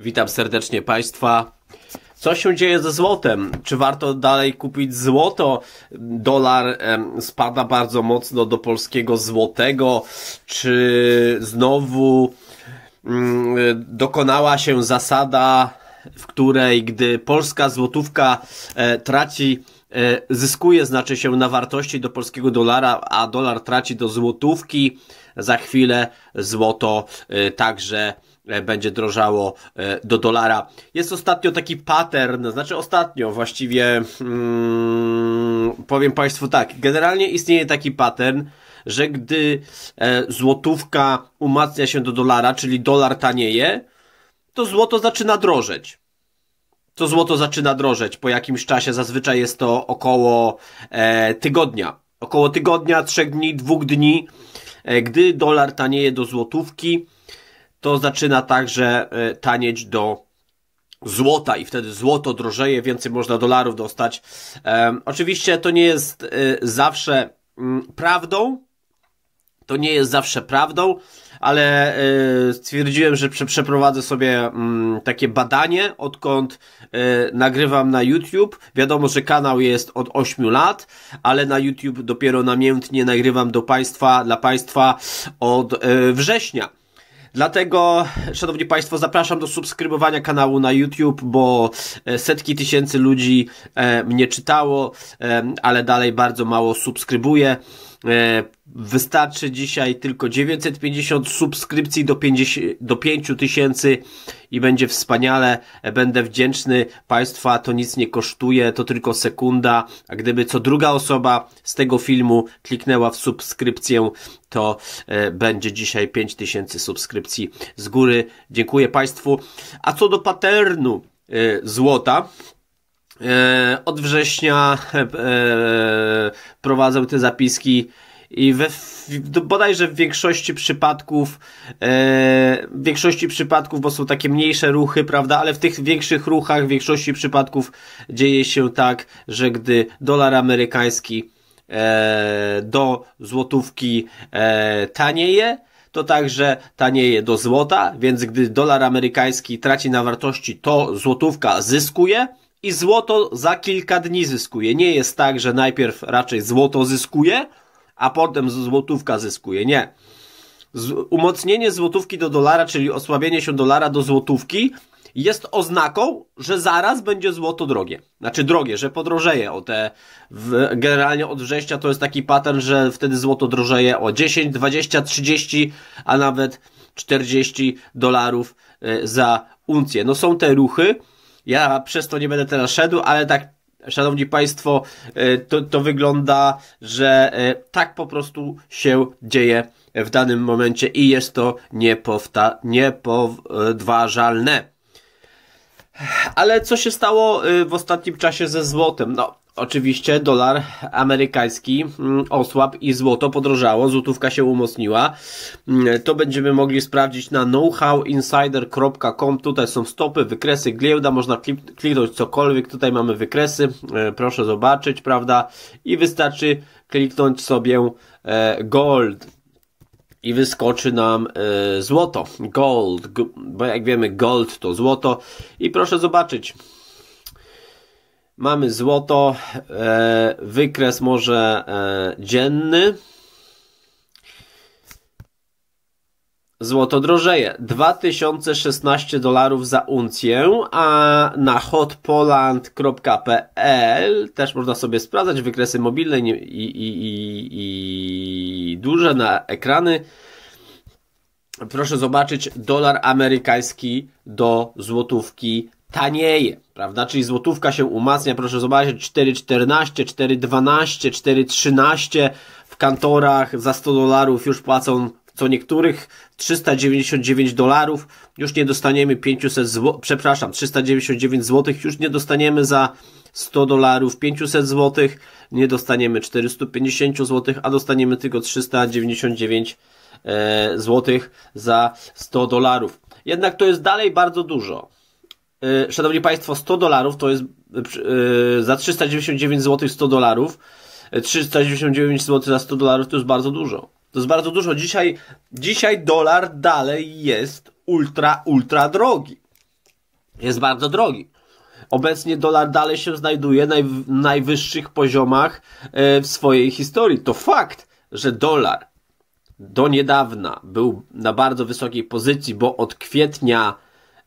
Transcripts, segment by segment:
Witam serdecznie Państwa. Co się dzieje ze złotem? Czy warto dalej kupić złoto? Dolar spada bardzo mocno do polskiego złotego. Czy znowu mm, dokonała się zasada, w której gdy polska złotówka e, traci e, zyskuje, znaczy się na wartości do polskiego dolara, a dolar traci do złotówki. Za chwilę złoto e, także E, będzie drożało e, do dolara. Jest ostatnio taki pattern, znaczy ostatnio właściwie mm, powiem Państwu tak, generalnie istnieje taki pattern, że gdy e, złotówka umacnia się do dolara, czyli dolar tanieje, to złoto zaczyna drożeć to złoto zaczyna drożeć po jakimś czasie. Zazwyczaj jest to około e, tygodnia. Około tygodnia, trzech dni, dwóch dni. E, gdy dolar tanieje do złotówki, to zaczyna także e, tanieć do złota i wtedy złoto drożeje, więcej można dolarów dostać. oczywiście to nie jest e, zawsze mm, prawdą, to nie jest zawsze prawdą, ale e, stwierdziłem, że przeprowadzę sobie mm, takie badanie, odkąd nagrywam na YouTube. Wiadomo, że kanał jest od 8 lat, ale na YouTube dopiero namiętnie nagrywam do Państwa, dla Państwa od września. Dlatego, szanowni państwo, zapraszam do subskrybowania kanału na YouTube, bo e, setki tysięcy ludzi e, mnie czytało, e, ale dalej bardzo mało subskrybuje. E, wystarczy dzisiaj tylko 950 subskrypcji do, 50, do 5000 i będzie wspaniale. E, będę wdzięczny Państwa. To nic nie kosztuje, to tylko sekunda. A gdyby co druga osoba z tego filmu kliknęła w subskrypcję, to e, będzie dzisiaj 5000 subskrypcji z góry. Dziękuję Państwu. A co do paternu złota, E, od września e, prowadzę te zapiski i we, bodajże w większości przypadków, e, w większości przypadków, bo są takie mniejsze ruchy, prawda, ale w tych większych ruchach, w większości przypadków dzieje się tak, że gdy dolar amerykański do złotówki tanieje, to także tanieje do złota, więc gdy dolar amerykański traci na wartości, to złotówka zyskuje i złoto za kilka dni zyskuje. Nie jest tak, że najpierw raczej złoto zyskuje, a potem złotówka zyskuje. Nie. umocnienie złotówki do dolara, czyli osłabienie się dolara do złotówki, jest oznaką, że zaraz będzie złoto drogie. Znaczy drogie, że podrożeje o te. W, generalnie od września to jest taki pattern, że wtedy złoto drożeje o 10, 20, 30, a nawet 40 dolarów e, za uncję. No są te ruchy ja przez to nie będę teraz szedł, ale tak, szanowni państwo, e, to, to wygląda, że e, tak po prostu się dzieje w danym momencie i jest to niepowta, niepodważalne. Ale co się stało e, w ostatnim czasie ze złotem? No, Oczywiście dolar amerykański mm, osłabł i złoto podrożało, złotówka się umocniła. Mm, to będziemy mogli sprawdzić na knowhowinsider.com. Tutaj są stopy, wykresy, giełda, można kliknąć cokolwiek. Tutaj mamy wykresy, e, proszę zobaczyć, prawda? I wystarczy kliknąć sobie e, gold i wyskoczy nam e, złoto, gold, bo jak wiemy gold to złoto i proszę zobaczyć, Mamy złoto, e, wykres może e, dzienny. Złoto drożeje 2016 dolarów za uncję, a na hotpoland.pl też można sobie sprawdzać wykresy mobilne i, i, i, i duże na ekrany. Proszę zobaczyć, dolar amerykański do złotówki tanieje. Prawda? Czyli złotówka się umacnia, proszę zobaczyć, 4,14, 4,12, 4,13 w kantorach za 100 dolarów już płacą co niektórych 399 dolarów, już nie dostaniemy 500 zł, przepraszam, 399 zł, już nie dostaniemy za 100 dolarów 500 zł, nie dostaniemy 450 zł, a dostaniemy tylko 399 e, zł za 100 dolarów. Jednak to jest dalej bardzo dużo. Y, szanowni Państwo, 100 dolarów to jest y, y, za 399 zł 100 dolarów. 399 zł za 100 dolarów to jest bardzo dużo. To jest bardzo dużo. Dzisiaj, dzisiaj dolar dalej jest ultra, ultra drogi. Jest bardzo drogi. Obecnie dolar dalej się znajduje na najwyższych poziomach w swojej historii. To fakt, że dolar do niedawna był na bardzo wysokiej pozycji, bo od kwietnia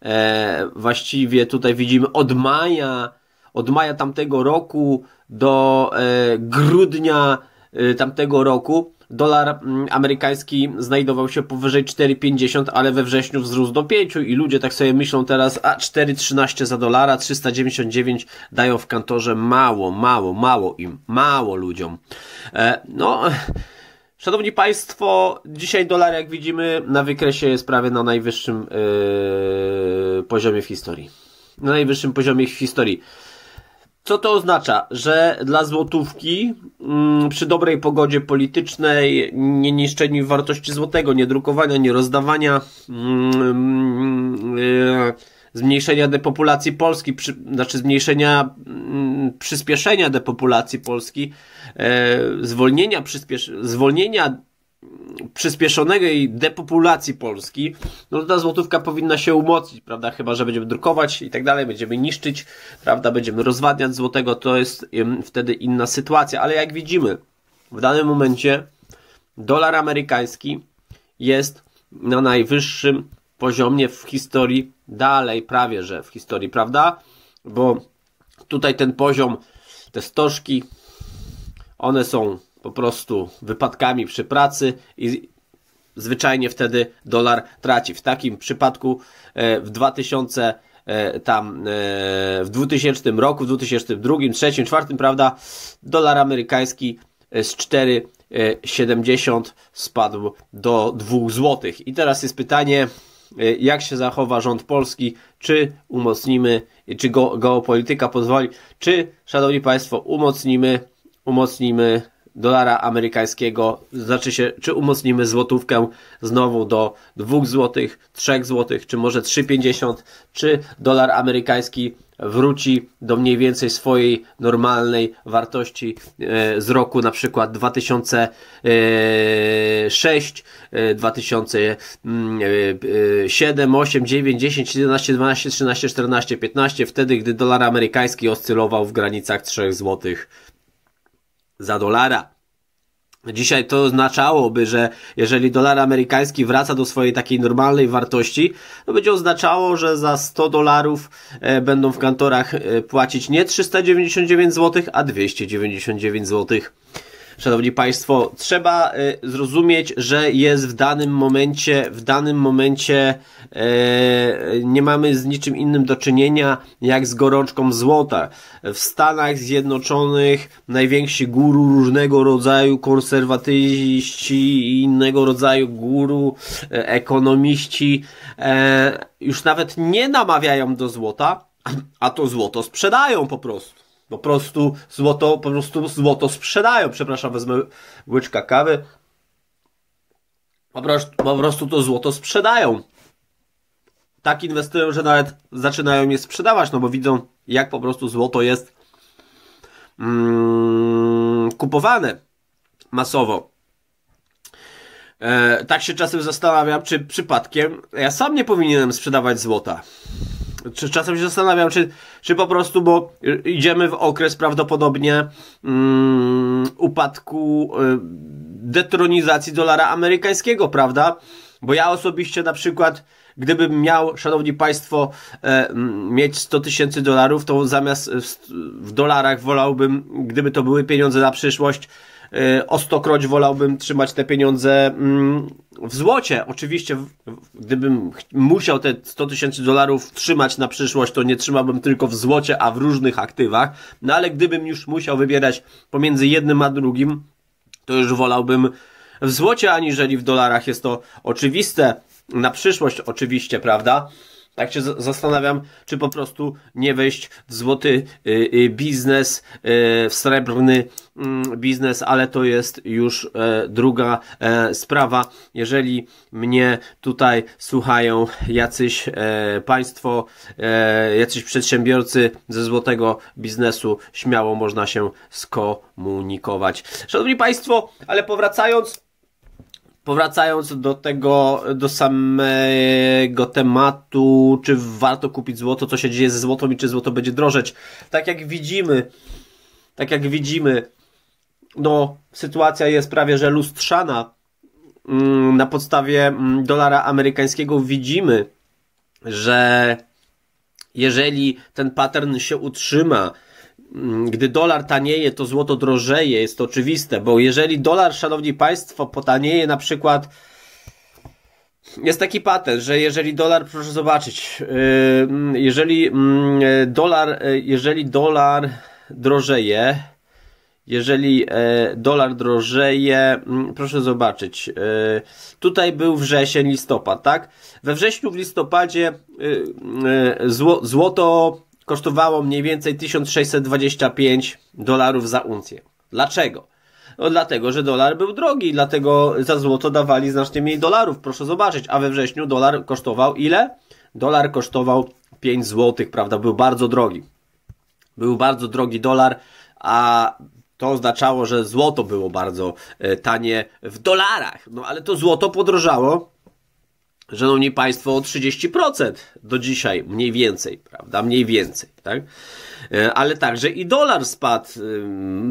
E, właściwie tutaj widzimy od maja, od maja tamtego roku do e, grudnia e, tamtego roku dolar mm, amerykański znajdował się powyżej 4,50, ale we wrześniu wzrósł do 5 i ludzie tak sobie myślą teraz, a 4,13 za dolara, 399 dają w kantorze mało, mało, mało im, mało ludziom. E, no, Szanowni Państwo, dzisiaj dolar, jak widzimy, na wykresie jest prawie na najwyższym yy, poziomie w historii. Na najwyższym poziomie w historii. Co to oznacza? Że dla złotówki yy, przy dobrej pogodzie politycznej, nie niszczeniu wartości złotego, nie drukowania, nie rozdawania, mm, mm, yy, zmniejszenia depopulacji Polski, przy, znaczy zmniejszenia mm, przyspieszenia depopulacji Polski, e, zwolnienia, przyspiesz, zwolnienia mm, przyspieszonej depopulacji Polski, no to ta złotówka powinna się umocnić, prawda? Chyba, że będziemy drukować i tak dalej, będziemy niszczyć, prawda? Będziemy rozwadniać złotego, to jest wtedy inna sytuacja, ale jak widzimy, w danym momencie dolar amerykański jest na najwyższym poziomie w historii dalej prawie, że w historii, prawda? Bo tutaj ten poziom, te stożki, one są po prostu wypadkami przy pracy i zwyczajnie wtedy dolar traci. W takim przypadku e, w 2000 e, tam e, w 2000 roku, w 2002, 2003, 2004, prawda, dolar amerykański z 4,70 spadł do 2 zł. I teraz jest pytanie, E, jak się zachowa rząd polski, czy umocnimy, czy go, geopolityka pozwoli, czy, szanowni państwo, umocnimy, umocnimy dolara amerykańskiego, znaczy się, czy umocnimy złotówkę znowu do 2 zł, 3 zł, czy może 3,50, czy dolar amerykański wróci do mniej więcej swojej normalnej wartości e, z roku na przykład 2006, 2007, 8, 9, 10, 11, 12, 13, 14, 15, wtedy gdy dolar amerykański oscylował w granicach 3 zł za dolara. Dzisiaj to oznaczałoby, że jeżeli dolar amerykański wraca do swojej takiej normalnej wartości, to będzie oznaczało, że za 100 dolarów e, będą w kantorach e, płacić nie 399 zł, a 299 złotych szanowni państwo, trzeba y, zrozumieć, że jest w danym momencie, w danym momencie y, nie mamy z niczym innym do czynienia jak z gorączką złota. W Stanach Zjednoczonych najwięksi guru różnego rodzaju, konserwatyści i innego rodzaju guru, y, ekonomiści e, już nawet nie namawiają do złota, a to złoto sprzedają po prostu. Po prostu złoto, po prostu złoto sprzedają. Przepraszam, wezmę łyczka kawy. Po prostu, po prostu to złoto sprzedają. Tak inwestują, że nawet zaczynają je sprzedawać, no bo widzą, jak po prostu złoto jest mm, kupowane masowo. E, tak się czasem zastanawiam, czy przypadkiem ja sam nie powinienem sprzedawać złota czasem się zastanawiam, czy, czy po prostu, bo idziemy w okres prawdopodobnie mm, upadku y, detronizacji dolara amerykańskiego, prawda? Bo ja osobiście na przykład, gdybym miał, szanowni państwo, e, mm, mieć 100 tysięcy dolarów, to zamiast w, w dolarach wolałbym, gdyby to były pieniądze na przyszłość, Y, o stokroć wolałbym trzymać te pieniądze mm, w złocie. Oczywiście, gdybym musiał te 100 tysięcy dolarów trzymać na przyszłość, to nie trzymałbym tylko w złocie, a w różnych aktywach. No ale gdybym już musiał wybierać pomiędzy jednym a drugim, to już wolałbym w złocie, aniżeli w dolarach. Jest to oczywiste na przyszłość, oczywiście, prawda? Tak się zastanawiam, czy po prostu nie wejść w złoty y, y, biznes, y, w srebrny mm, biznes, ale to jest już e, druga e, sprawa. Jeżeli mnie tutaj słuchają jacyś e, państwo, jacyś przedsiębiorcy ze złotego biznesu, śmiało można się skomunikować. Szanowni Państwo, ale powracając Powracając do tego, do samego tematu, czy warto kupić złoto, co się dzieje ze złotą i czy złoto będzie drożeć. Tak jak widzimy, tak jak widzimy, no, sytuacja jest prawie że lustrzana. Mm, na podstawie mm, dolara amerykańskiego widzimy, że jeżeli ten pattern się utrzyma, Mm, gdy dolar tanieje, to złoto drożeje, jest to oczywiste, bo jeżeli dolar, szanowni państwo, potanieje na przykład jest taki patent, że jeżeli dolar, proszę zobaczyć, y, mm, jeżeli mm, y, dolar, y, jeżeli dolar drożeje, jeżeli e, dolar drożeje, proszę zobaczyć, tutaj był wrzesień, listopad, tak? We wrześniu, w listopadzie złoto kosztowało mniej więcej 1625 dolarów za uncję. Dlaczego? No dlatego, że dolar był drogi, dlatego za złoto dawali znacznie mniej dolarów. Proszę zobaczyć, a we wrześniu dolar kosztował ile? Dolar kosztował 5 złotych, prawda? Był bardzo drogi. Był bardzo drogi dolar, a to oznaczało, że złoto było bardzo e, tanie w dolarach. No ale to złoto podrożało Szanowni Państwo, o 30% do dzisiaj, mniej więcej, prawda? Mniej więcej, tak? E, ale także i dolar spadł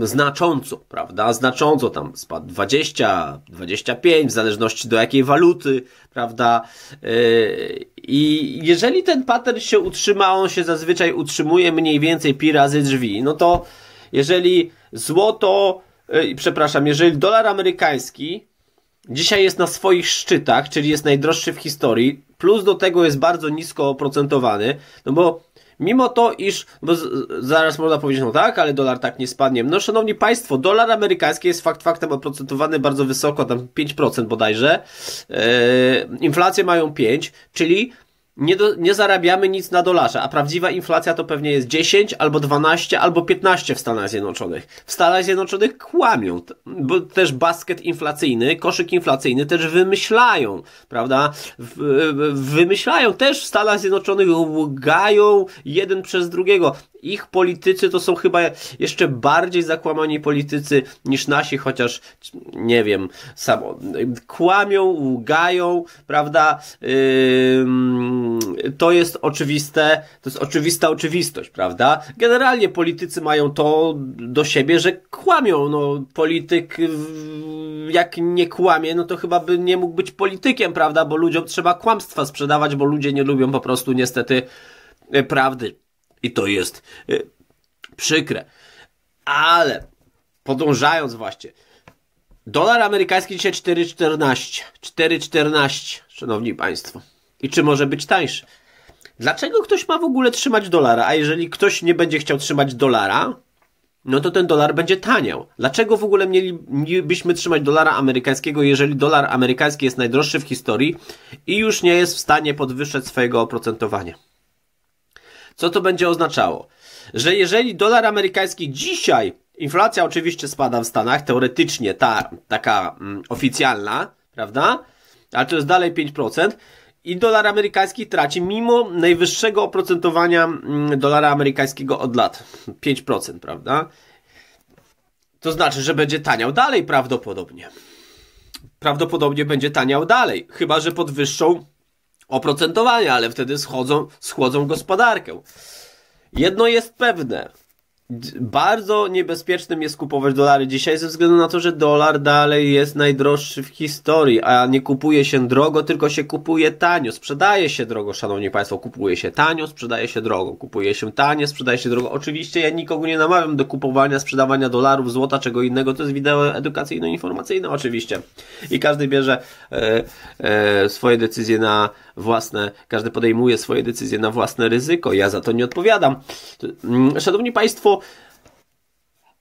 znacząco, prawda? Znacząco tam spadł 20, 25, w zależności do jakiej waluty, prawda? E, I jeżeli ten pattern się utrzyma, on się zazwyczaj utrzymuje mniej więcej pi razy drzwi, no to jeżeli złoto, e, przepraszam, jeżeli dolar amerykański Dzisiaj jest na swoich szczytach, czyli jest najdroższy w historii, plus do tego jest bardzo nisko oprocentowany, no bo mimo to, iż, bo z, zaraz można powiedzieć, no tak, ale dolar tak nie spadnie. No szanowni państwo, dolar amerykański jest fakt faktem oprocentowany bardzo wysoko, tam 5% bodajże. Yy, inflację mają 5, czyli nie, do, nie zarabiamy nic na dolarze, a prawdziwa inflacja to pewnie jest 10 albo 12 albo 15 w Stanach Zjednoczonych. W Stanach Zjednoczonych kłamią, bo też basket inflacyjny, koszyk inflacyjny też wymyślają, prawda? W, wymyślają też w Stanach Zjednoczonych, łgają jeden przez drugiego ich politycy to są chyba jeszcze bardziej zakłamani politycy niż nasi, chociaż nie wiem, samo, kłamią, łgają, prawda? Yy, to jest oczywiste, to jest oczywista oczywistość, prawda? Generalnie politycy mają to do siebie, że kłamią, no polityk jak nie kłamie, no to chyba by nie mógł być politykiem, prawda? Bo ludziom trzeba kłamstwa sprzedawać, bo ludzie nie lubią po prostu niestety y, prawdy. I to jest y, przykre. Ale podążając właśnie. Dolar amerykański dzisiaj 4,14. 4,14, szanowni państwo. I czy może być tańszy? Dlaczego ktoś ma w ogóle trzymać dolara? A jeżeli ktoś nie będzie chciał trzymać dolara, no to ten dolar będzie taniał. Dlaczego w ogóle mielibyśmy trzymać dolara amerykańskiego, jeżeli dolar amerykański jest najdroższy w historii i już nie jest w stanie podwyższać swojego oprocentowania? Co to będzie oznaczało? Że jeżeli dolar amerykański dzisiaj, inflacja oczywiście spada w Stanach, teoretycznie ta taka mm, oficjalna, prawda? Ale to jest dalej 5%. I dolar amerykański traci mimo najwyższego oprocentowania mm, dolara amerykańskiego od lat. 5%, prawda? To znaczy, że będzie taniał dalej prawdopodobnie. Prawdopodobnie będzie taniał dalej, chyba że podwyższą oprocentowania, ale wtedy schodzą, schłodzą gospodarkę. Jedno jest pewne. Bardzo niebezpiecznym jest kupować dolary dzisiaj ze względu na to, że dolar dalej jest najdroższy w historii, a nie kupuje się drogo, tylko się kupuje tanio. Sprzedaje się drogo, szanowni państwo. Kupuje się tanio, sprzedaje się drogo. Kupuje się tanie, sprzedaje się drogo. Oczywiście ja nikogo nie namawiam do kupowania, sprzedawania dolarów, złota, czego innego. To jest wideo edukacyjno-informacyjne oczywiście. I każdy bierze e, e, swoje decyzje na własne, każdy podejmuje swoje decyzje na własne ryzyko, ja za to nie odpowiadam. Szanowni Państwo,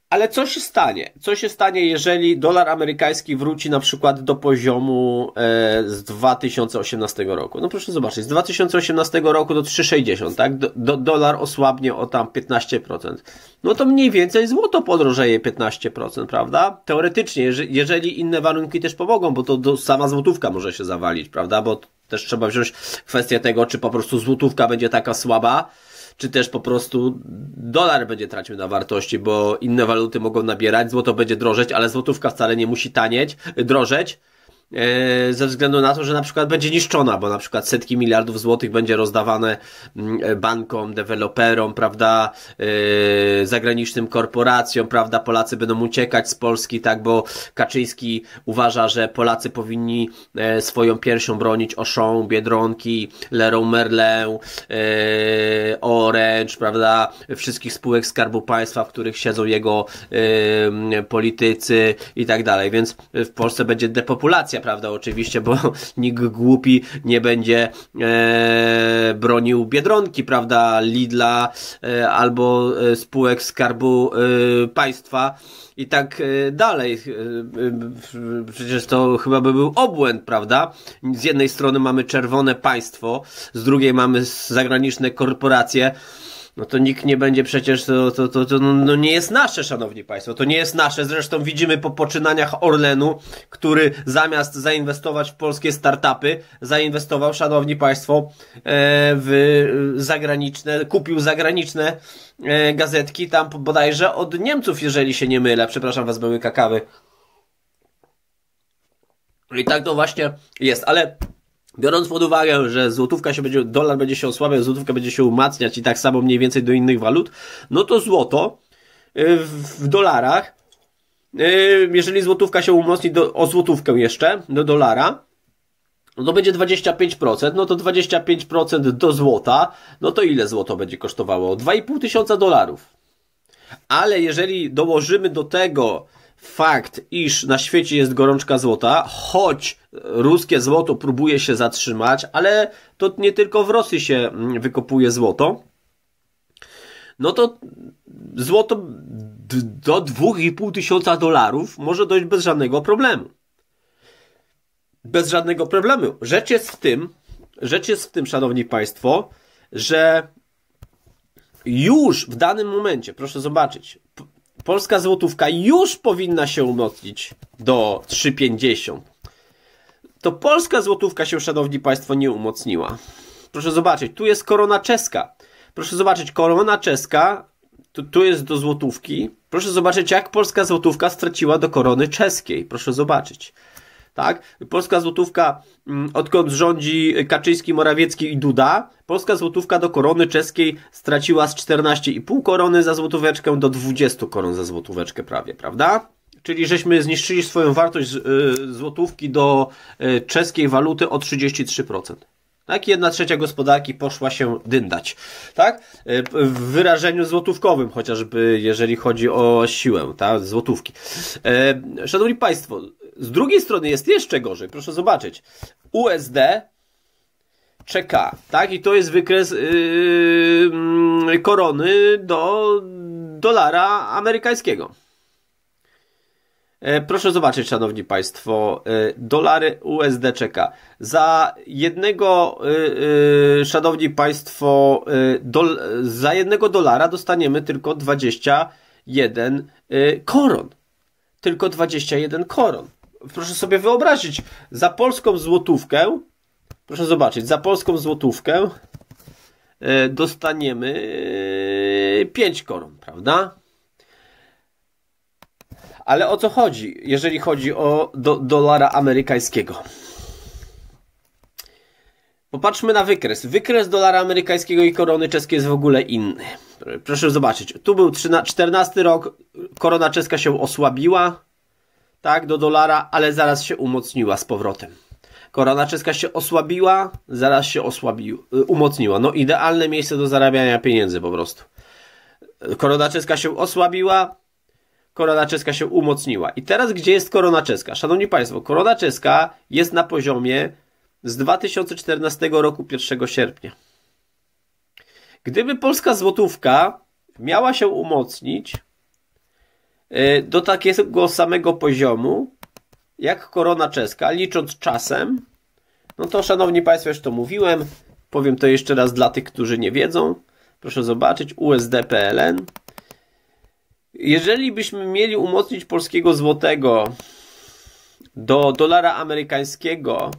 ale co się stanie? Co się stanie, jeżeli dolar amerykański wróci na przykład do poziomu e, z 2018 roku? No proszę zobaczyć, z 2018 roku do 3,60, tak? Do, do, dolar osłabnie o tam 15%. No to mniej więcej złoto podrożeje 15%, prawda? Teoretycznie, jeżeli inne warunki też pomogą, bo to, to sama złotówka może się zawalić, prawda? Bo też trzeba wziąć kwestię tego, czy po prostu złotówka będzie taka słaba, czy też po prostu dolar będzie tracił na wartości, bo inne waluty mogą nabierać, złoto będzie drożeć, ale złotówka wcale nie musi tanieć, drożeć, E, ze względu na to, że na przykład będzie niszczona, bo na przykład setki miliardów złotych będzie rozdawane mm, e, bankom, deweloperom, prawda, e, zagranicznym korporacjom, prawda, Polacy będą uciekać z Polski, tak, bo Kaczyński uważa, że Polacy powinni swoją piersią bronić Auchan, Biedronki, Leroy Merlin, Orange, prawda, wszystkich spółek Skarbu Państwa, w których siedzą jego politycy i tak dalej, więc w Polsce będzie depopulacja prawda, oczywiście, bo nikt głupi nie będzie e, bronił Biedronki, prawda, Lidla e, albo e, spółek Skarbu e, Państwa i tak e, dalej. E, przecież to chyba by był obłęd, prawda? Z jednej strony mamy czerwone państwo, z drugiej mamy zagraniczne korporacje, no to nikt nie będzie przecież, to, to, to, to no, no, nie jest nasze, szanowni państwo, to nie jest nasze, zresztą widzimy po poczynaniach Orlenu, który zamiast zainwestować w polskie startupy, zainwestował, szanowni państwo, e, w zagraniczne, kupił zagraniczne e, gazetki, tam bodajże od Niemców, jeżeli się nie mylę, przepraszam was, były kakawy. I tak to właśnie jest, ale Biorąc pod uwagę, że złotówka się będzie, dolar będzie się osłabiał, złotówka będzie się umacniać i tak samo mniej więcej do innych walut, no to złoto y, w dolarach, y, jeżeli złotówka się umocni do, o złotówkę jeszcze, do dolara, no to będzie 25%, no to 25% do złota, no to ile złoto będzie kosztowało? 2,5 tysiąca dolarów. Ale jeżeli dołożymy do tego fakt, iż na świecie jest gorączka złota, choć ruskie złoto próbuje się zatrzymać, ale to nie tylko w Rosji się mm, wykopuje złoto, no to złoto do 2,5 tysiąca dolarów może dojść bez żadnego problemu. Bez żadnego problemu. Rzecz jest w tym, rzecz jest w tym, szanowni państwo, że już w danym momencie, proszę zobaczyć, polska złotówka już powinna się umocnić do 3,50. To polska złotówka się, szanowni państwo, nie umocniła. Proszę zobaczyć, tu jest korona czeska. Proszę zobaczyć, korona czeska, tu, tu jest do złotówki. Proszę zobaczyć, jak polska złotówka straciła do korony czeskiej. Proszę zobaczyć tak? Polska złotówka, mm, odkąd rządzi Kaczyński, Morawiecki i Duda, polska złotówka do korony czeskiej straciła z 14,5 korony za złotóweczkę do 20 koron za złotóweczkę prawie, prawda? Czyli żeśmy zniszczyli swoją wartość y, złotówki do y, czeskiej waluty o 33% tak? Jedna trzecia gospodarki poszła się dyndać, tak? E, w wyrażeniu złotówkowym chociażby, jeżeli chodzi o siłę, tak? Złotówki. E, szanowni Państwo, z drugiej strony jest jeszcze gorzej, proszę zobaczyć. USD czeka, tak? I to jest wykres yy, korony do dolara amerykańskiego. E, proszę zobaczyć, szanowni państwo, e, dolary USD czeka. Za jednego, e, szanowni państwo, dol, za jednego dolara dostaniemy tylko 21 koron. Tylko 21 koron. Proszę sobie wyobrazić, za polską złotówkę, proszę zobaczyć, za polską złotówkę dostaniemy 5 koron, prawda? Ale o co chodzi, jeżeli chodzi o do, dolara amerykańskiego? Popatrzmy na wykres. Wykres dolara amerykańskiego i korony czeskiej jest w ogóle inny. Proszę zobaczyć. Tu był 13, 14 rok, korona czeska się osłabiła, tak, do dolara, ale zaraz się umocniła z powrotem. Korona czeska się osłabiła, zaraz się osłabił, y, umocniła. No idealne miejsce do zarabiania pieniędzy po prostu. Korona czeska się osłabiła, korona czeska się umocniła. I teraz gdzie jest korona czeska? Szanowni Państwo, korona czeska jest na poziomie z 2014 roku 1 sierpnia. Gdyby polska złotówka miała się umocnić y, do takiego samego poziomu jak korona czeska, licząc czasem, no to szanowni Państwo, już to mówiłem, powiem to jeszcze raz dla tych, którzy nie wiedzą. Proszę zobaczyć, USDPLN. PLN jeżeli byśmy mieli umocnić polskiego złotego do dolara amerykańskiego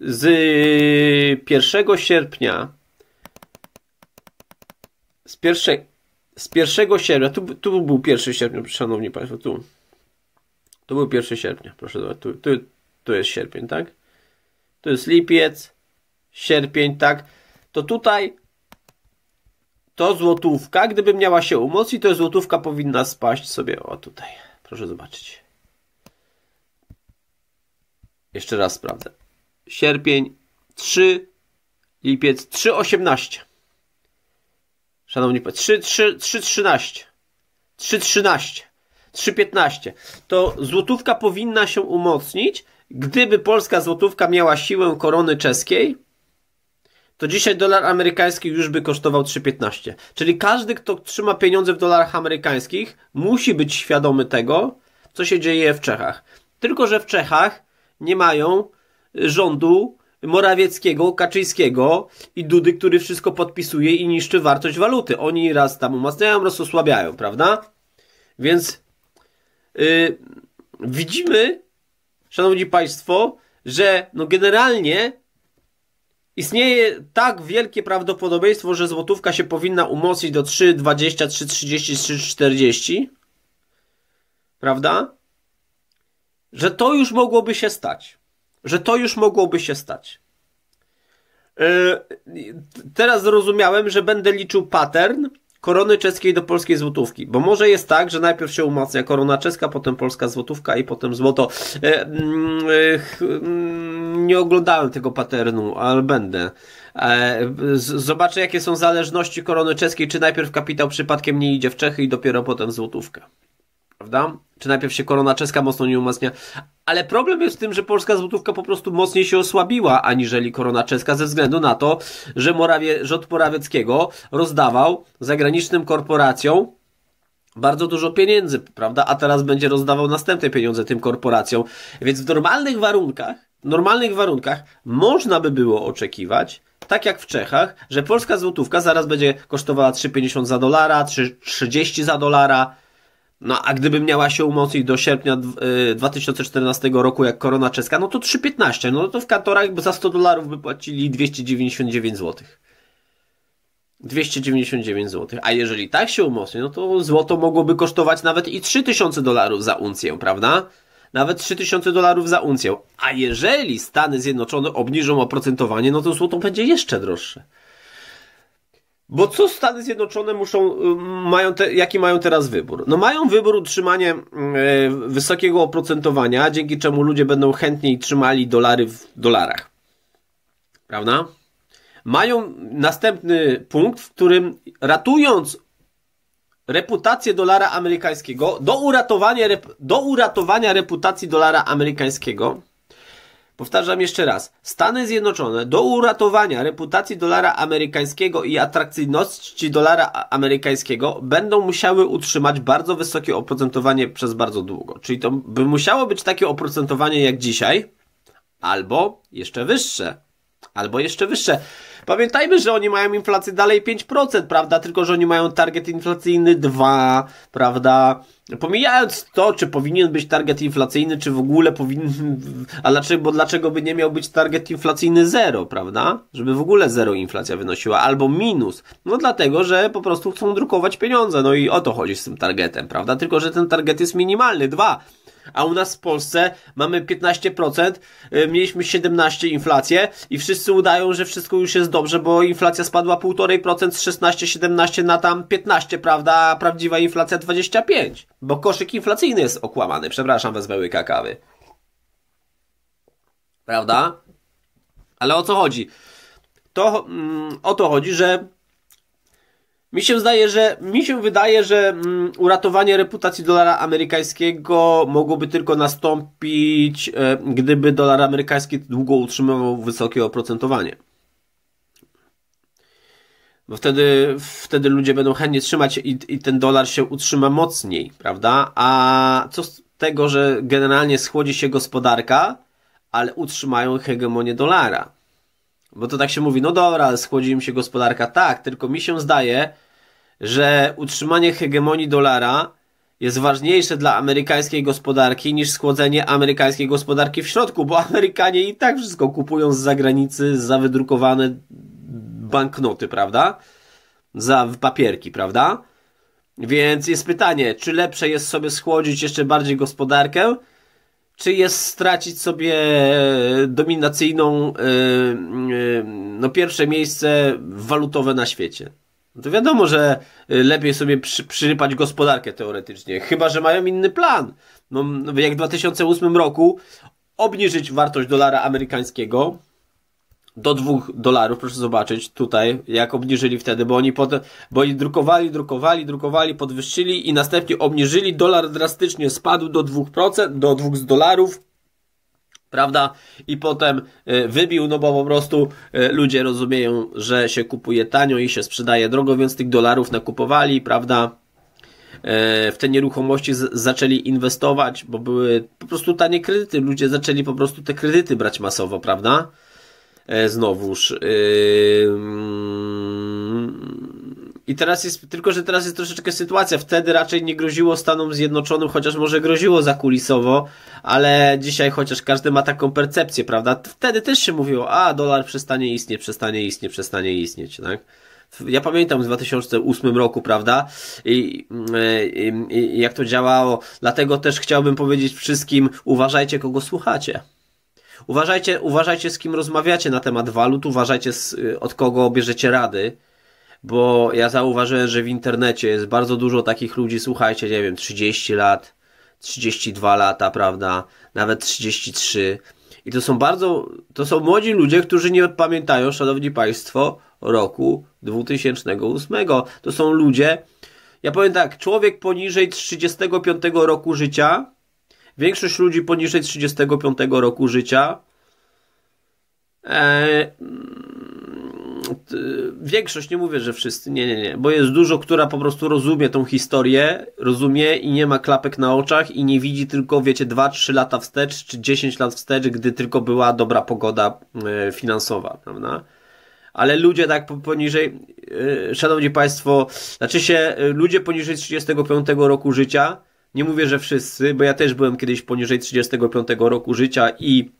z 1 sierpnia z, pierwsze, z 1 sierpnia, tu, tu był 1 sierpnia, szanowni państwo, tu. To był 1 sierpnia, proszę zobaczyć, tu, tu, tu jest sierpień, tak? To jest lipiec, sierpień, tak? To tutaj to złotówka, gdyby miała się umocnić, to złotówka powinna spaść sobie, o tutaj, proszę zobaczyć. Jeszcze raz sprawdzę. Sierpień 3, lipiec 3,18. Szanowni Państwo, 3,13. 3,13. 3,15. To złotówka powinna się umocnić, gdyby polska złotówka miała siłę korony czeskiej, to dzisiaj dolar amerykański już by kosztował 3,15. Czyli każdy, kto trzyma pieniądze w dolarach amerykańskich, musi być świadomy tego, co się dzieje w Czechach. Tylko, że w Czechach nie mają y, rządu Morawieckiego, Kaczyńskiego i Dudy, który wszystko podpisuje i niszczy wartość waluty. Oni raz tam umacniają, raz osłabiają, prawda? Więc yy, widzimy, szanowni państwo, że no generalnie Istnieje tak wielkie prawdopodobieństwo, że złotówka się powinna umocnić do 3,20, 3,30, 3,40. Prawda? Że to już mogłoby się stać. Że to już mogłoby się stać. E, teraz zrozumiałem, że będę liczył pattern korony czeskiej do polskiej złotówki, bo może jest tak, że najpierw się umacnia korona czeska, potem polska złotówka i potem złoto. Yy, nie oglądałem tego paternu, ale będę. E, zobaczę, jakie są zależności korony czeskiej, czy najpierw kapitał przypadkiem nie idzie w Czechy i dopiero potem złotówkę. Prawda? Czy najpierw się korona czeska mocno nie umacnia? Ale problem jest w tym, że polska złotówka po prostu mocniej się osłabiła, aniżeli korona czeska, ze względu na to, że Morawie, rząd Morawieckiego rozdawał zagranicznym korporacjom bardzo dużo pieniędzy, prawda? A teraz będzie rozdawał następne pieniądze tym korporacjom. Więc w normalnych warunkach normalnych warunkach można by było oczekiwać, tak jak w Czechach, że polska złotówka zaraz będzie kosztowała 3,50 za dolara, 3,30 za dolara. No a gdyby miała się umocnić do sierpnia 2014 y, roku jak korona czeska, no to 3,15. No to w kantorach za 100 dolarów by płacili 299 zł. 299 zł. A jeżeli tak się umocni, no to złoto mogłoby kosztować nawet i 3000 dolarów za uncję, prawda? nawet 3000 dolarów za uncję. A jeżeli Stany Zjednoczone obniżą oprocentowanie, no to złoto będzie jeszcze droższe. Bo co Stany Zjednoczone muszą, y, mają te, jaki mają teraz wybór? No mają wybór utrzymanie y, wysokiego oprocentowania, dzięki czemu ludzie będą chętniej trzymali dolary w dolarach. Prawda? Mają następny punkt, w którym ratując reputację dolara amerykańskiego, do uratowania, do uratowania reputacji dolara amerykańskiego, powtarzam jeszcze raz, Stany Zjednoczone do uratowania reputacji dolara amerykańskiego i atrakcyjności dolara amerykańskiego będą musiały utrzymać bardzo wysokie oprocentowanie przez bardzo długo. Czyli to by musiało być takie oprocentowanie jak dzisiaj, albo jeszcze wyższe, albo jeszcze wyższe. Pamiętajmy, że oni mają inflację dalej 5%, prawda? Tylko, że oni mają target inflacyjny 2, prawda? Pomijając to, czy powinien być target inflacyjny, czy w ogóle powinien, a dlaczego, bo dlaczego by nie miał być target inflacyjny 0, prawda? Żeby w ogóle 0 inflacja wynosiła, albo minus. No dlatego, że po prostu chcą drukować pieniądze, no i o to chodzi z tym targetem, prawda? Tylko, że ten target jest minimalny, 2 a u nas w Polsce mamy 15%, y, mieliśmy 17% inflację i wszyscy udają, że wszystko już jest dobrze, bo inflacja spadła 1,5% z 16-17 na tam 15, prawda? A prawdziwa inflacja 25, bo koszyk inflacyjny jest okłamany. Przepraszam, wezmę łyka kawy. Prawda? Ale o co chodzi? To, mm, o to chodzi, że mi się zdaje, że mi się wydaje, że mm, uratowanie reputacji dolara amerykańskiego mogłoby tylko nastąpić, e, gdyby dolar amerykański długo utrzymywał wysokie oprocentowanie. Bo wtedy, wtedy ludzie będą chętnie trzymać i, i ten dolar się utrzyma mocniej, prawda? A co z tego, że generalnie schłodzi się gospodarka, ale utrzymają hegemonię dolara. Bo to tak się mówi, no dobra, schodzi schłodzi im się gospodarka. Tak, tylko mi się zdaje, że utrzymanie hegemonii dolara jest ważniejsze dla amerykańskiej gospodarki niż schłodzenie amerykańskiej gospodarki w środku, bo Amerykanie i tak wszystko kupują z zagranicy za wydrukowane banknoty, prawda? Za papierki, prawda? Więc jest pytanie, czy lepsze jest sobie schłodzić jeszcze bardziej gospodarkę, czy jest stracić sobie dominacyjną, e, e, no pierwsze miejsce walutowe na świecie? No to wiadomo, że y, lepiej sobie przy, przyrypać gospodarkę teoretycznie, chyba że mają inny plan. No, no jak w 2008 roku obniżyć wartość dolara amerykańskiego do 2 dolarów, proszę zobaczyć tutaj, jak obniżyli wtedy, bo oni, pod, bo oni drukowali, drukowali, drukowali, podwyższyli i następnie obniżyli, dolar drastycznie spadł do 2%, do 2 dolarów, prawda? I potem y, wybił, no bo po prostu y, ludzie rozumieją, że się kupuje tanio i się sprzedaje drogo, więc tych dolarów nakupowali, prawda? Y, w te nieruchomości zaczęli inwestować, bo były po prostu tanie kredyty. Ludzie zaczęli po prostu te kredyty brać masowo, prawda? E, znowuż. Yy i teraz jest, tylko że teraz jest troszeczkę sytuacja. Wtedy raczej nie groziło Stanom Zjednoczonym, chociaż może groziło zakulisowo, ale dzisiaj chociaż każdy ma taką percepcję, prawda? Wtedy też się mówiło, a dolar przestanie istnieć, przestanie istnieć, przestanie istnieć, tak? ja pamiętam w 2008 roku, prawda? I, i, I, jak to działało. Dlatego też chciałbym powiedzieć wszystkim, uważajcie kogo słuchacie. Uważajcie, uważajcie z kim rozmawiacie na temat walut, uważajcie z, od kogo bierzecie rady bo ja zauważyłem, że w internecie jest bardzo dużo takich ludzi, słuchajcie, nie wiem, 30 lat, 32 lata, prawda, nawet 33. I to są bardzo, to są młodzi ludzie, którzy nie pamiętają, szanowni państwo, roku 2008. To są ludzie, ja powiem tak, człowiek poniżej 35 roku życia, większość ludzi poniżej 35 roku życia, e, większość, nie mówię, że wszyscy, nie, nie, nie, bo jest dużo, która po prostu rozumie tą historię, rozumie i nie ma klapek na oczach i nie widzi tylko, wiecie, 2-3 lata wstecz, czy 10 lat wstecz, gdy tylko była dobra pogoda e, finansowa, prawda? ale ludzie tak poniżej, e, szanowni państwo, znaczy się e, ludzie poniżej 35 roku życia, nie mówię, że wszyscy, bo ja też byłem kiedyś poniżej 35 roku życia i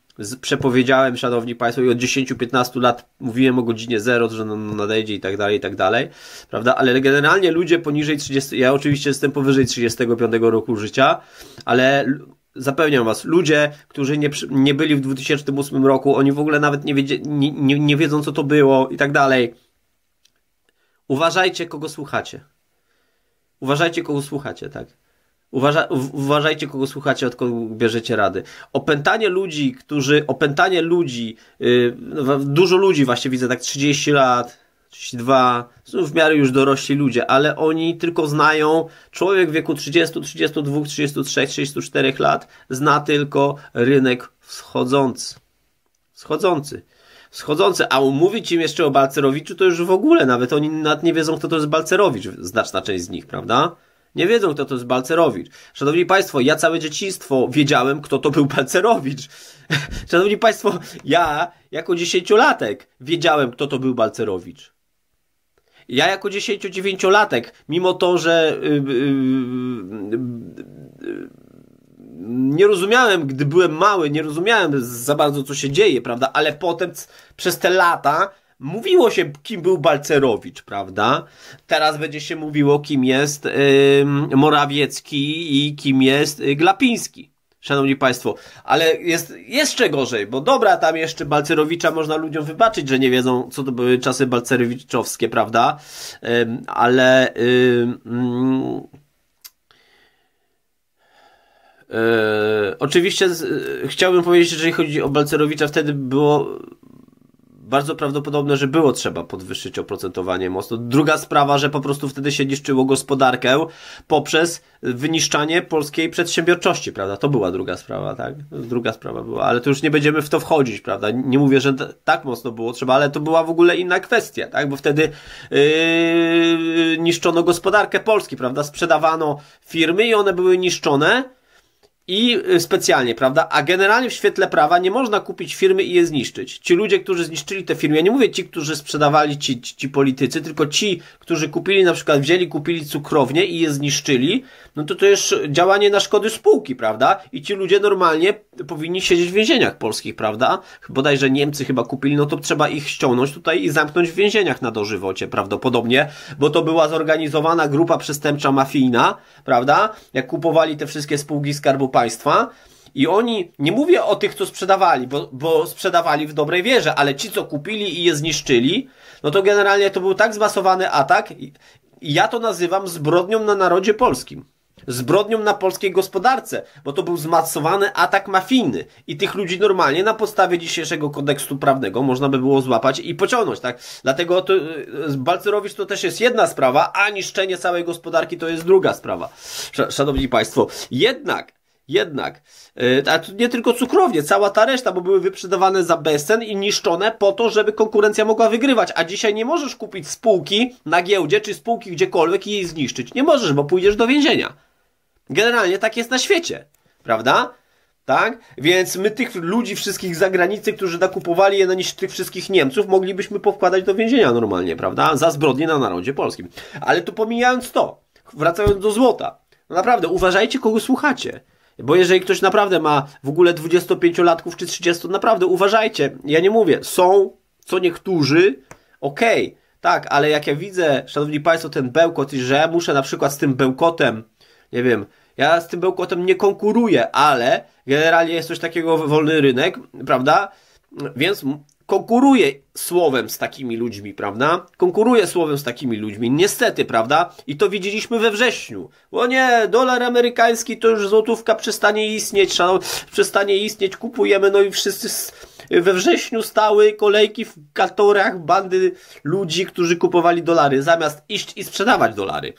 przepowiedziałem, szanowni państwo, i od 10-15 lat mówiłem o godzinie zero, że no, nadejdzie i tak dalej, i tak dalej, prawda? Ale generalnie ludzie poniżej 30, ja oczywiście jestem powyżej 35 roku życia, ale zapewniam was, ludzie, którzy nie, nie byli w 2008 roku, oni w ogóle nawet nie, wiedzie, nie, nie, nie wiedzą, co to było i tak dalej. Uważajcie, kogo słuchacie. Uważajcie, kogo słuchacie, tak? Uważa, uważajcie, kogo słuchacie, od kogo bierzecie rady. Opętanie ludzi, którzy, opętanie ludzi, yy, dużo ludzi właśnie widzę, tak 30 lat, 32, są w miarę już dorośli ludzie, ale oni tylko znają, człowiek w wieku 30, 32, 33, 34 lat zna tylko rynek wschodzący. Wschodzący. Wschodzący, a mówić im jeszcze o Balcerowiczu to już w ogóle, nawet oni nawet nie wiedzą, kto to jest Balcerowicz, znaczna część z nich, prawda? nie wiedzą, kto to jest Balcerowicz. Szanowni Państwo, ja całe dzieciństwo wiedziałem, kto to był Balcerowicz. Szanowni Państwo, ja jako dziesięciolatek wiedziałem, kto to był Balcerowicz. Ja jako dziesięciodziewięciolatek, mimo to, że yy, yy, yy, nie rozumiałem, gdy byłem mały, nie rozumiałem za bardzo, co się dzieje, prawda? Ale potem przez te lata mówiło się, kim był Balcerowicz, prawda? Teraz będzie się mówiło, kim jest yy, Morawiecki i kim jest y, Glapiński. Szanowni Państwo, ale jest jeszcze gorzej, bo dobra, tam jeszcze Balcerowicza można ludziom wybaczyć, że nie wiedzą, co to były czasy balcerowiczowskie, prawda? ale yy, oczywiście z, y, chciałbym powiedzieć, że jeżeli chodzi o Balcerowicza, wtedy było bardzo prawdopodobne, że było trzeba podwyższyć oprocentowanie mocno. Druga sprawa, że po prostu wtedy się niszczyło gospodarkę poprzez wyniszczanie polskiej przedsiębiorczości, prawda? To była druga sprawa, tak? Druga sprawa była, ale to już nie będziemy w to wchodzić, prawda? Nie mówię, że tak mocno było trzeba, ale to była w ogóle inna kwestia, tak? Bo wtedy yy, niszczono gospodarkę Polski, prawda? Sprzedawano firmy i one były niszczone i y, specjalnie, prawda? A generalnie w świetle prawa nie można kupić firmy i je zniszczyć. Ci ludzie, którzy zniszczyli te firmy, ja nie mówię ci, którzy sprzedawali ci, ci, politycy, tylko ci, którzy kupili, na przykład wzięli, kupili cukrownię i je zniszczyli, no to to jest działanie na szkody spółki, prawda? I ci ludzie normalnie powinni siedzieć w więzieniach polskich, prawda? Bodajże Niemcy chyba kupili, no to trzeba ich ściągnąć tutaj i zamknąć w więzieniach na dożywocie, prawdopodobnie, bo to była zorganizowana grupa przestępcza mafijna, prawda? Jak kupowali te wszystkie spółki skarbu państwa. I oni, nie mówię o tych, co sprzedawali, bo, bo sprzedawali w dobrej wierze, ale ci, co kupili i je zniszczyli, no to generalnie to był tak zmasowany atak. I ja to nazywam zbrodnią na narodzie polskim zbrodnią na polskiej gospodarce, bo to był zmasowany atak mafijny i tych ludzi normalnie na podstawie dzisiejszego kodeksu prawnego można by było złapać i pociągnąć, tak? Dlatego to, y, Balcerowicz to też jest jedna sprawa, a niszczenie całej gospodarki to jest druga sprawa, szanowni państwo. Jednak jednak, e, a nie tylko cukrownie, cała ta reszta, bo były wyprzedawane za bezcen i niszczone po to, żeby konkurencja mogła wygrywać. A dzisiaj nie możesz kupić spółki na giełdzie czy spółki gdziekolwiek i jej zniszczyć. Nie możesz, bo pójdziesz do więzienia. Generalnie tak jest na świecie, prawda? Tak? Więc my tych ludzi wszystkich z zagranicy, którzy nakupowali je na niż tych wszystkich Niemców, moglibyśmy powkładać do więzienia normalnie, prawda? Za zbrodnie na narodzie polskim. Ale tu pomijając to, wracając do złota, no naprawdę, uważajcie kogo słuchacie. Bo jeżeli ktoś naprawdę ma w ogóle 25-latków czy 30, naprawdę uważajcie. Ja nie mówię, są co niektórzy, okej, okay, tak, ale jak ja widzę, szanowni państwo, ten bełkot i że ja muszę na przykład z tym bełkotem, nie wiem, ja z tym bełkotem nie konkuruję, ale generalnie jest coś takiego wolny rynek, prawda? Więc konkuruje słowem z takimi ludźmi, prawda? Konkuruje słowem z takimi ludźmi, niestety, prawda? I to widzieliśmy we wrześniu. O nie, dolar amerykański to już złotówka przestanie istnieć, szanowni, przestanie istnieć, kupujemy, no i wszyscy we wrześniu stały kolejki w katorach bandy ludzi, którzy kupowali dolary, zamiast iść i sprzedawać dolary.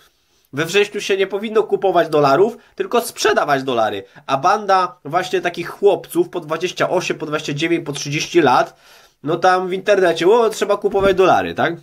We wrześniu się nie powinno kupować dolarów, tylko sprzedawać dolary. A banda właśnie takich chłopców po 28, po 29, po 30 lat no tam w internecie, o, trzeba kupować dolary, tak?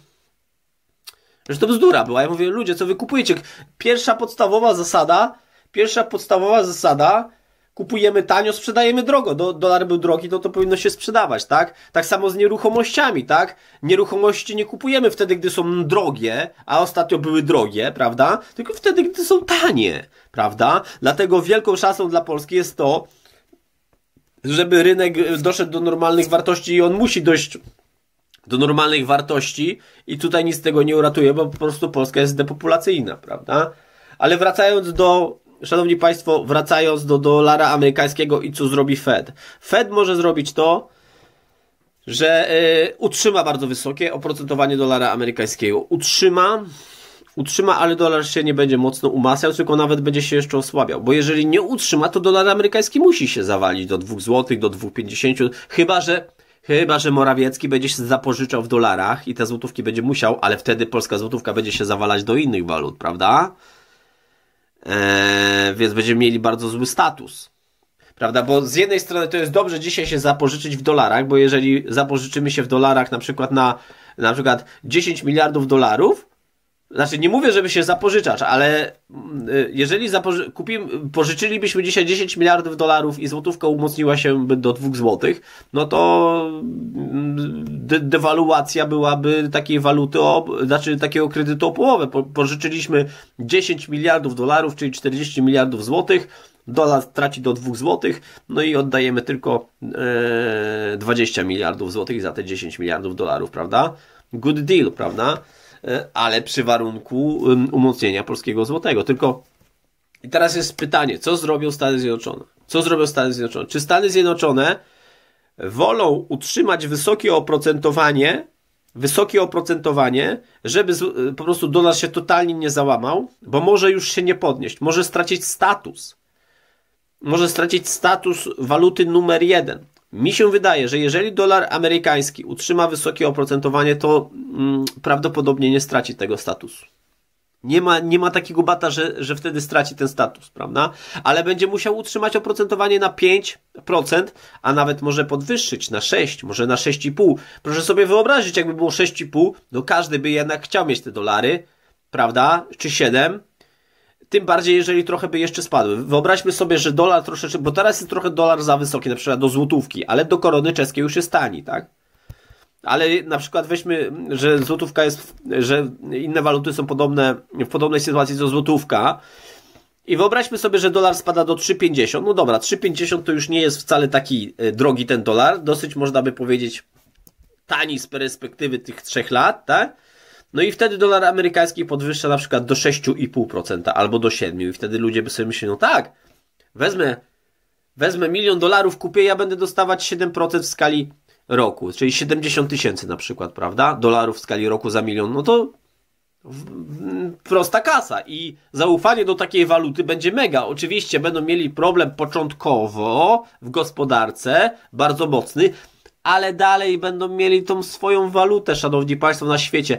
Że to bzdura była. Ja mówię, ludzie, co wy kupujecie? Pierwsza podstawowa zasada, pierwsza podstawowa zasada, kupujemy tanio, sprzedajemy drogo. Do, dolar był drogi, to no to powinno się sprzedawać, tak? Tak samo z nieruchomościami, tak? Nieruchomości nie kupujemy wtedy, gdy są drogie, a ostatnio były drogie, prawda? Tylko wtedy, gdy są tanie, prawda? Dlatego wielką szansą dla Polski jest to, żeby rynek doszedł do normalnych wartości i on musi dojść do normalnych wartości i tutaj nic tego nie uratuje, bo po prostu Polska jest depopulacyjna, prawda? Ale wracając do, szanowni państwo, wracając do dolara amerykańskiego i co zrobi Fed. Fed może zrobić to, że y, utrzyma bardzo wysokie oprocentowanie dolara amerykańskiego. Utrzyma utrzyma, ale dolar się nie będzie mocno umasiał, tylko nawet będzie się jeszcze osłabiał. Bo jeżeli nie utrzyma, to dolar amerykański musi się zawalić do 2 zł, do 2,50, chyba że Chyba, że Morawiecki będzie się zapożyczał w dolarach i te złotówki będzie musiał, ale wtedy polska złotówka będzie się zawalać do innych walut, prawda? Eee, więc będziemy mieli bardzo zły status. Prawda? Bo z jednej strony to jest dobrze dzisiaj się zapożyczyć w dolarach, bo jeżeli zapożyczymy się w dolarach na przykład na, na przykład 10 miliardów dolarów, znaczy, nie mówię, żeby się zapożyczać, ale mm, y, jeżeli zapoży- kupim, pożyczylibyśmy dzisiaj 10 miliardów dolarów i złotówka umocniła się do 2 złotych, no to mm, de- dewaluacja byłaby takiej waluty, o, znaczy takiego kredytu o połowę. Po- pożyczyliśmy 10 miliardów dolarów, czyli 40 miliardów złotych, dolar traci do 2 złotych, no i oddajemy tylko e, 20 miliardów złotych za te 10 miliardów dolarów, prawda? Good deal, prawda? E, ale przy warunku umocnienia polskiego złotego. Tylko i teraz jest pytanie, co zrobią Stany Zjednoczone? Co zrobią Stany Zjednoczone? Czy Stany Zjednoczone wolą utrzymać wysokie oprocentowanie, wysokie oprocentowanie, żeby e, po prostu do nas się totalnie nie załamał, bo może już się nie podnieść, może stracić status. Może stracić status waluty numer jeden. Mi się wydaje, że jeżeli dolar amerykański utrzyma wysokie oprocentowanie, to mm, prawdopodobnie nie straci tego statusu. Nie ma, nie ma takiego bata, że, że wtedy straci ten status, prawda? Ale będzie musiał utrzymać oprocentowanie na 5%, a nawet może podwyższyć na 6, może na 6,5. Proszę sobie wyobrazić, jakby było 6,5, no każdy by jednak chciał mieć te dolary, prawda? Czy 7, tym bardziej, jeżeli trochę by jeszcze spadły. Wyobraźmy sobie, że dolar troszeczkę, bo teraz jest trochę dolar za wysoki, na przykład do złotówki, ale do korony czeskiej już jest tani, tak? Ale na przykład weźmy, że złotówka jest, że inne waluty są podobne, w podobnej sytuacji co złotówka. I wyobraźmy sobie, że dolar spada do 3,50. No dobra, 3,50 to już nie jest wcale taki e, drogi ten dolar. Dosyć można by powiedzieć tani z perspektywy tych trzech lat, tak? No i wtedy dolar amerykański podwyższa na przykład do 6,5% albo do 7% i wtedy ludzie by sobie myśleli, no tak, wezmę, wezmę milion dolarów, kupię, ja będę dostawać 7% w skali roku, czyli 70 tysięcy na przykład, prawda, dolarów w skali roku za milion, no to prosta kasa i zaufanie do takiej waluty będzie mega. Oczywiście będą mieli problem początkowo w gospodarce, bardzo mocny, ale dalej będą mieli tą swoją walutę, szanowni państwo, na świecie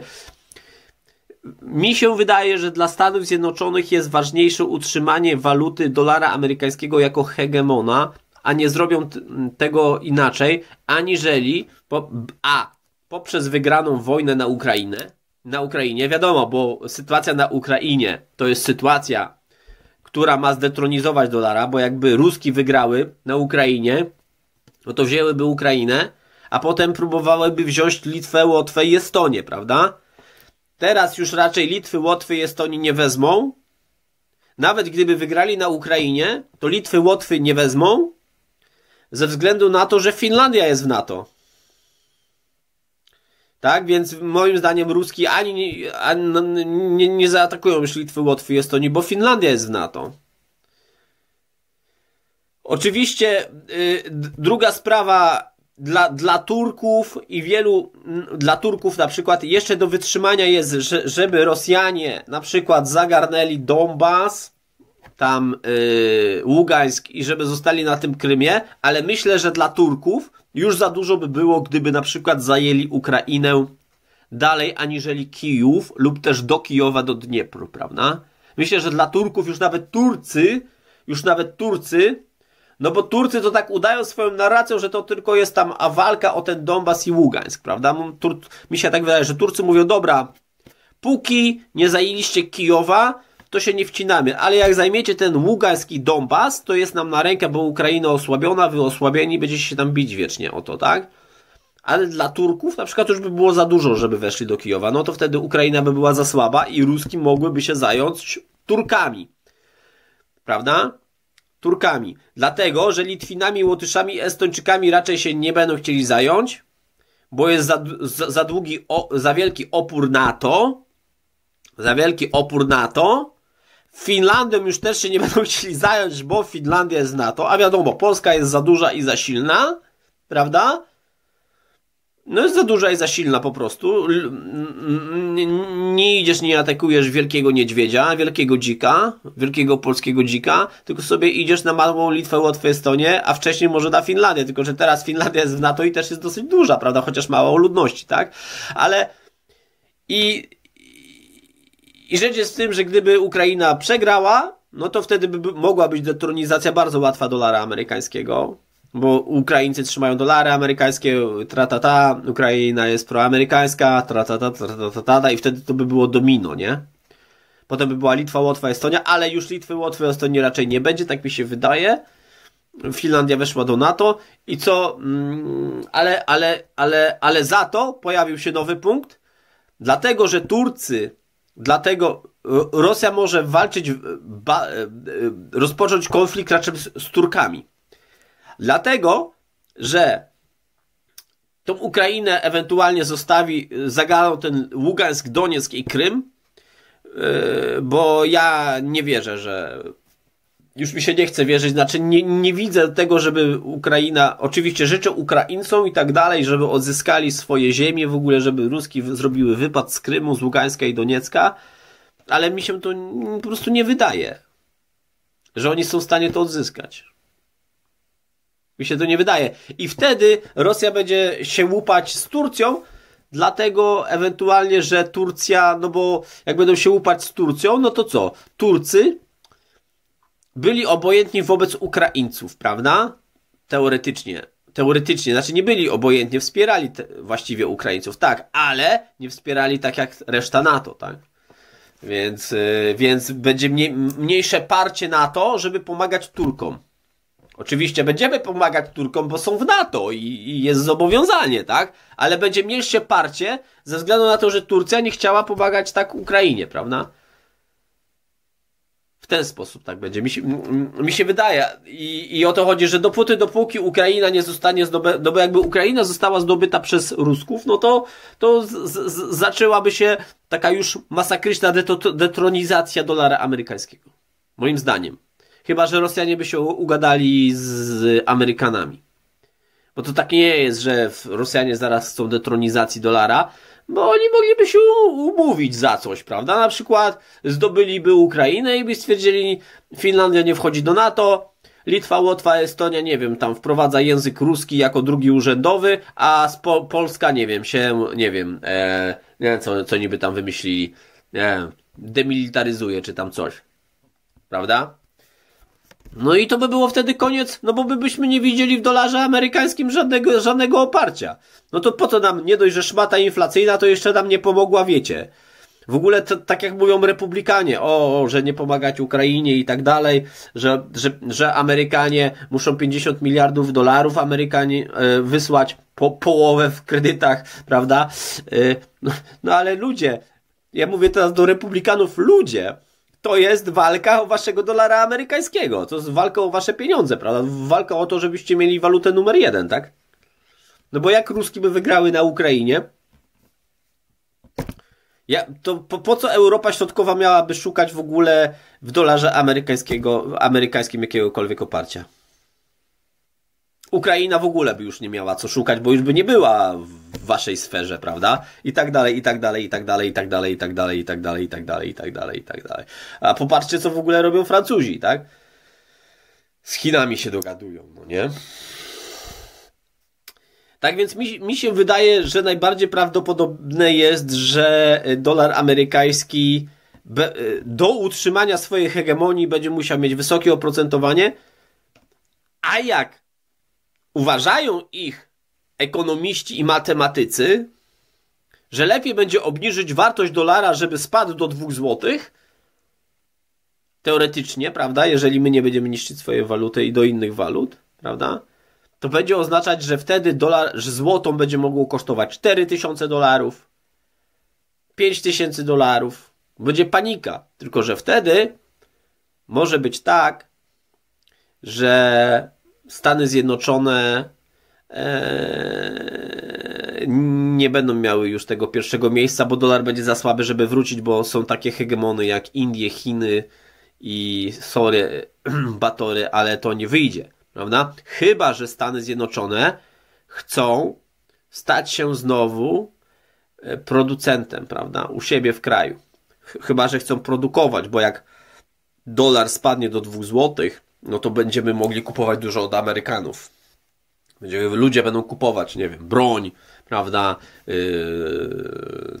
mi się wydaje, że dla Stanów Zjednoczonych jest ważniejsze utrzymanie waluty dolara amerykańskiego jako hegemona, a nie zrobią tego inaczej, aniżeli po, a poprzez wygraną wojnę na Ukrainę, na Ukrainie, wiadomo, bo sytuacja na Ukrainie to jest sytuacja, która ma zdetronizować dolara, bo jakby Ruski wygrały na Ukrainie, no to wzięłyby Ukrainę, a potem próbowałyby wziąć Litwę, Łotwę i Estonię, prawda? Teraz już raczej Litwy, Łotwy i Estonii nie wezmą. Nawet gdyby wygrali na Ukrainie, to Litwy, Łotwy nie wezmą ze względu na to, że Finlandia jest w NATO. Tak, więc moim zdaniem Ruski ani, ani nie, nie, zaatakują już Litwy, Łotwy i Estonii, bo Finlandia jest w NATO. Oczywiście y, druga sprawa dla, dla Turków i wielu, dla Turków na przykład jeszcze do wytrzymania jest, żeby Rosjanie na przykład zagarnęli Donbas, tam yy, Ługańsk i żeby zostali na tym Krymie, ale myślę, że dla Turków już za dużo by było, gdyby na przykład zajęli Ukrainę dalej aniżeli Kijów lub też do Kijowa, do Dniepru, prawda? Myślę, że dla Turków już nawet Turcy, już nawet Turcy no bo Turcy to tak udają swoją narracją, że to tylko jest tam a walka o ten Donbas i Ługańsk, prawda? Tur Mi się tak wydaje, że Turcy mówią, dobra, póki nie zajęliście Kijowa, to się nie wcinamy, ale jak zajmiecie ten Ługańsk i Donbas, to jest nam na rękę, bo Ukraina osłabiona, wy osłabieni, będziecie się tam bić wiecznie o to, tak? ale dla Turków na przykład już by było za dużo, żeby weszli do Kijowa. No to wtedy Ukraina by była za słaba i Ruski mogłyby się zająć Turkami. Prawda? Turkami. Dlatego, że Litwinami, Łotyszami, Estończykami raczej się nie będą chcieli zająć, bo jest za, za, za długi, o, za wielki opór NATO. Za wielki opór NATO. Finlandią już też się nie będą chcieli zająć, bo Finlandia jest NATO, a wiadomo, Polska jest za duża i za silna, prawda? no jest za duża i za silna po prostu. Nie idziesz, nie atakujesz wielkiego niedźwiedzia, wielkiego dzika, wielkiego polskiego dzika, tylko sobie idziesz na małą Litwę, Łotwę, Estonię, a wcześniej może na Finlandię, tylko że teraz Finlandia jest w NATO i też jest dosyć duża, prawda, chociaż mała o ludności, tak? Ale i, i rzecz jest w tym, że gdyby Ukraina przegrała, no to wtedy by mogła być detronizacja bardzo łatwa dolara amerykańskiego, bo Ukraińcy trzymają dolary amerykańskie, ta, Ukraina jest proamerykańska, ta ta. i wtedy to by było domino, nie? Potem by była Litwa, Łotwa, Estonia, ale już Litwy, Łotwy, Estonii raczej nie będzie, tak mi się wydaje. Finlandia weszła do NATO i co, mm, ale, ale, ale, ale za to pojawił się nowy punkt, dlatego, że Turcy, dlatego y, Rosja może walczyć, ba, y, y, rozpocząć konflikt raczej z, z Turkami Dlatego, że tą Ukrainę ewentualnie zostawi zagalą ten Ługańsk, Donieck i Krym, e, bo ja nie wierzę, że już mi się nie chce wierzyć, znaczy nie, nie widzę tego, żeby Ukraina, oczywiście życzę Ukraińcom i tak dalej, żeby odzyskali swoje ziemie, w ogóle, żeby Ruski zrobiły wypad z Krymu, z Ługańska i Doniecka, ale mi się to po prostu nie wydaje, że oni są w stanie to odzyskać. Mi się to nie wydaje. I wtedy Rosja będzie się łupać z Turcją, dlatego ewentualnie, że Turcja, no bo jak będą się łupać z Turcją, no to co? Turcy byli obojętni wobec Ukraińców, prawda? Teoretycznie. Teoretycznie, znaczy nie byli obojętni, wspierali te, właściwie Ukraińców, tak, ale nie wspierali tak jak reszta NATO, tak? Więc, y, więc będzie mniej, mniejsze parcie na to, żeby pomagać Turkom. Oczywiście będziemy pomagać Turkom, bo są w NATO i, i, jest zobowiązanie, tak? Ale będzie mniejsze parcie ze względu na to, że Turcja nie chciała pomagać tak Ukrainie, prawda? W ten sposób tak będzie. Mi się, mi się wydaje. I, I o to chodzi, że dopóty, dopóki Ukraina nie zostanie zdobyta, no bo jakby Ukraina została zdobyta przez Rusków, no to, to z, z, zaczęłaby się taka już masakryczna detronizacja dolara amerykańskiego. Moim zdaniem. Chyba, że Rosjanie by się ugadali z Amerykanami. Bo to tak nie jest, że Rosjanie zaraz chcą detronizacji dolara, bo oni mogliby się umówić za coś, prawda? Na przykład zdobyliby Ukrainę i by stwierdzili, Finlandia nie wchodzi do NATO, Litwa, Łotwa, Estonia, nie wiem, tam wprowadza język ruski jako drugi urzędowy, a Polska, nie wiem, się, nie wiem, e, nie wiem, co, co niby tam wymyślili, e, demilitaryzuje czy tam coś, prawda? No i to by było wtedy koniec, no bo by byśmy nie widzieli w dolarze amerykańskim żadnego, żadnego oparcia. No to po co nam, nie dość, że szmata inflacyjna, to jeszcze nam nie pomogła, wiecie. W ogóle to, tak jak mówią republikanie, o, o, że nie pomagać Ukrainie i tak dalej, że, że, że Amerykanie muszą 50 miliardów dolarów Amerykanie y, wysłać po, połowę w kredytach, prawda? Y, no, no ale ludzie, ja mówię teraz do republikanów, ludzie, to jest walka o waszego dolara amerykańskiego. To jest walka o wasze pieniądze, prawda? Walka o to, żebyście mieli walutę numer jeden, tak? No bo jak Ruski by wygrały na Ukrainie, ja, to po, po, co Europa Środkowa miałaby szukać w ogóle w dolarze amerykańskiego, amerykańskim jakiegokolwiek oparcia? Ukraina w ogóle by już nie miała co szukać, bo już by nie była w w waszej sferze, prawda? I tak dalej, i tak dalej, i tak dalej, i tak dalej, i tak dalej, i tak dalej, i tak dalej, i tak dalej, i tak dalej. A popatrzcie, co w ogóle robią Francuzi, tak? Z Chinami się dogadują, no nie? Tak więc mi, mi się wydaje, że najbardziej prawdopodobne jest, że y, dolar amerykański be, y, do utrzymania swojej hegemonii będzie musiał mieć wysokie oprocentowanie, a jak uważają ich ekonomiści i matematycy, że lepiej będzie obniżyć wartość dolara, żeby spadł do 2 złotych, teoretycznie, prawda, jeżeli my nie będziemy niszczyć swojej waluty i do innych walut, prawda, to będzie oznaczać, że wtedy dolar, że złotą będzie mogło kosztować 4000 dolarów, 5000 dolarów. Będzie panika. Tylko, że wtedy może być tak, że Stany Zjednoczone Eee, nie będą miały już tego pierwszego miejsca, bo dolar będzie za słaby, żeby wrócić, bo są takie hegemony jak Indie, Chiny i sorry, batory, ale to nie wyjdzie, prawda? Chyba, że Stany Zjednoczone chcą stać się znowu e, producentem, prawda, u siebie w kraju. Chyba, że chcą produkować, bo jak dolar spadnie do 2 zł, no to będziemy mogli kupować dużo od Amerykanów. Będzie, ludzie będą kupować, nie wiem, broń, prawda? Yy,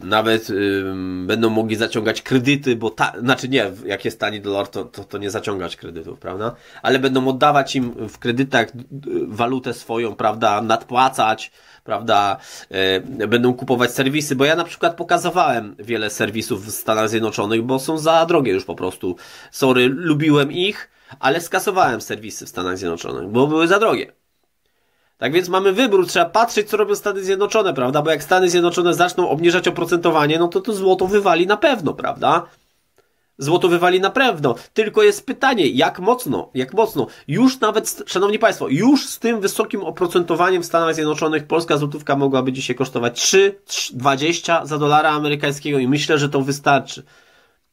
nawet yy, będą mogli zaciągać kredyty, bo ta, znaczy nie, jak jest tani dolar, to, to, to, nie zaciągać kredytów, prawda? Ale będą oddawać im w kredytach walutę swoją, prawda? Nadpłacać, prawda? Yy, będą kupować serwisy, bo ja na przykład pokazywałem wiele serwisów w Stanach Zjednoczonych, bo są za drogie już po prostu. Sorry, lubiłem ich, ale skasowałem serwisy w Stanach Zjednoczonych, bo były za drogie. Tak więc mamy wybór, trzeba patrzeć, co robią Stany Zjednoczone, prawda? Bo jak Stany Zjednoczone zaczną obniżać oprocentowanie, no to to złoto wywali na pewno, prawda? Złoto wywali na pewno. Tylko jest pytanie, jak mocno, jak mocno. Już nawet, szanowni państwo, już z tym wysokim oprocentowaniem w Stanach Zjednoczonych polska złotówka mogłaby dzisiaj kosztować 3,20 za dolara amerykańskiego i myślę, że to wystarczy.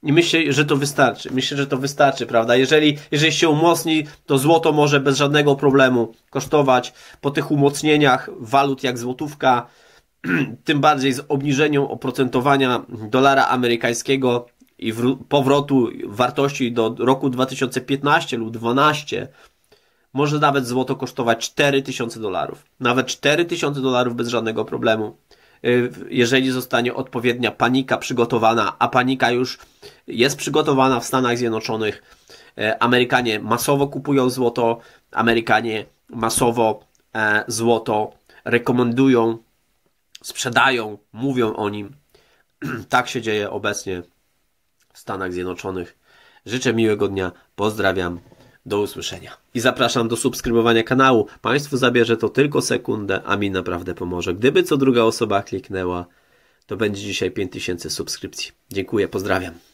I myślę, że to wystarczy. Myślę, że to wystarczy, prawda? Jeżeli, jeżeli się umocni, to złoto może bez żadnego problemu kosztować po tych umocnieniach walut jak złotówka, tym bardziej z obniżeniem oprocentowania dolara amerykańskiego i powrotu wartości do roku 2015 lub 2012, może nawet złoto kosztować 4000 dolarów. Nawet 4000 dolarów bez żadnego problemu. Y, jeżeli zostanie odpowiednia panika przygotowana, a panika już jest przygotowana w Stanach Zjednoczonych, y, Amerykanie masowo kupują złoto, Amerykanie masowo e, złoto rekomendują, sprzedają, mówią o nim. Tak się dzieje obecnie w Stanach Zjednoczonych. Życzę miłego dnia, pozdrawiam. Do usłyszenia. I zapraszam do subskrybowania kanału. Państwu zabierze to tylko sekundę, a mi naprawdę pomoże. Gdyby co druga osoba kliknęła, to będzie dzisiaj 5000 subskrypcji. Dziękuję, pozdrawiam.